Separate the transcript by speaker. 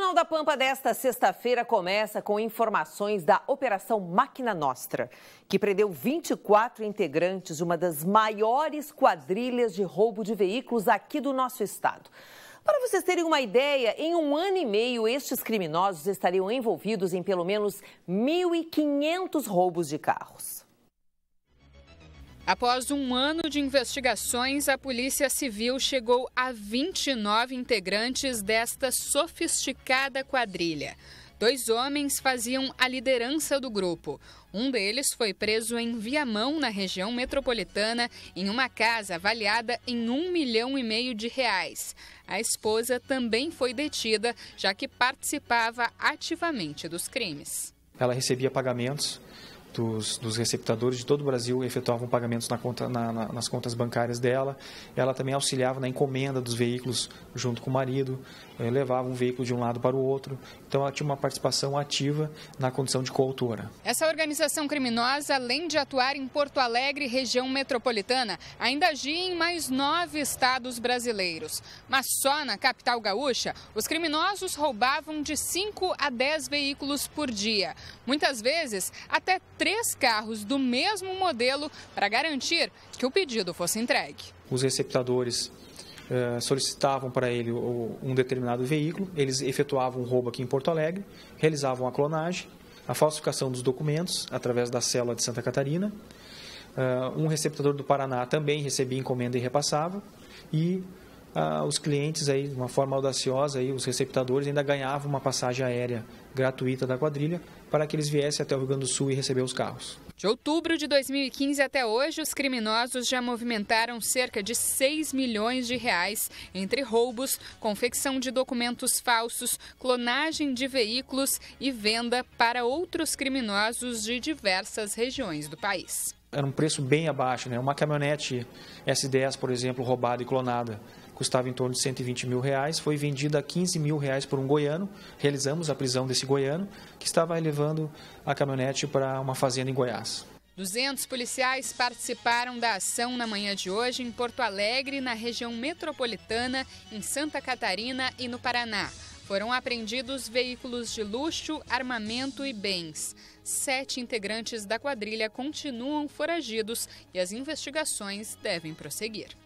Speaker 1: Jornal da Pampa desta sexta-feira começa com informações da Operação Máquina Nostra, que prendeu 24 integrantes de uma das maiores quadrilhas de roubo de veículos aqui do nosso estado. Para vocês terem uma ideia, em um ano e meio, estes criminosos estariam envolvidos em pelo menos 1.500 roubos de carros.
Speaker 2: Após um ano de investigações, a Polícia Civil chegou a 29 integrantes desta sofisticada quadrilha. Dois homens faziam a liderança do grupo. Um deles foi preso em Viamão, na região metropolitana, em uma casa avaliada em um milhão e meio de reais. A esposa também foi detida, já que participava ativamente dos crimes.
Speaker 3: Ela recebia pagamentos dos, dos receptadores de todo o Brasil efetuavam pagamentos na conta, na, na, nas contas bancárias dela. Ela também auxiliava na encomenda dos veículos junto com o marido, eh, levava um veículo de um lado para o outro. Então, ela tinha uma participação ativa na condição de coautora.
Speaker 2: Essa organização criminosa, além de atuar em Porto Alegre, região metropolitana, ainda agia em mais nove estados brasileiros. Mas só na capital gaúcha, os criminosos roubavam de 5 a 10 veículos por dia. Muitas vezes, até 3 três carros do mesmo modelo para garantir que o pedido fosse entregue.
Speaker 3: Os receptadores eh, solicitavam para ele o, um determinado veículo, eles efetuavam o um roubo aqui em Porto Alegre, realizavam a clonagem, a falsificação dos documentos através da célula de Santa Catarina. Uh, um receptador do Paraná também recebia encomenda e repassava. E ah, os clientes aí, de uma forma audaciosa, aí, os receptadores ainda ganhavam uma passagem aérea gratuita da quadrilha para que eles viessem até o Rio Grande do Sul e receber os carros.
Speaker 2: De outubro de 2015 até hoje, os criminosos já movimentaram cerca de 6 milhões de reais entre roubos, confecção de documentos falsos, clonagem de veículos e venda para outros criminosos de diversas regiões do país
Speaker 3: era um preço bem abaixo, né? Uma caminhonete S10, por exemplo, roubada e clonada, custava em torno de 120 mil reais, foi vendida a 15 mil reais por um goiano. Realizamos a prisão desse goiano que estava levando a caminhonete para uma fazenda em Goiás.
Speaker 2: 200 policiais participaram da ação na manhã de hoje em Porto Alegre, na região metropolitana, em Santa Catarina e no Paraná. Foram apreendidos veículos de luxo, armamento e bens. Sete integrantes da quadrilha continuam foragidos e as investigações devem prosseguir.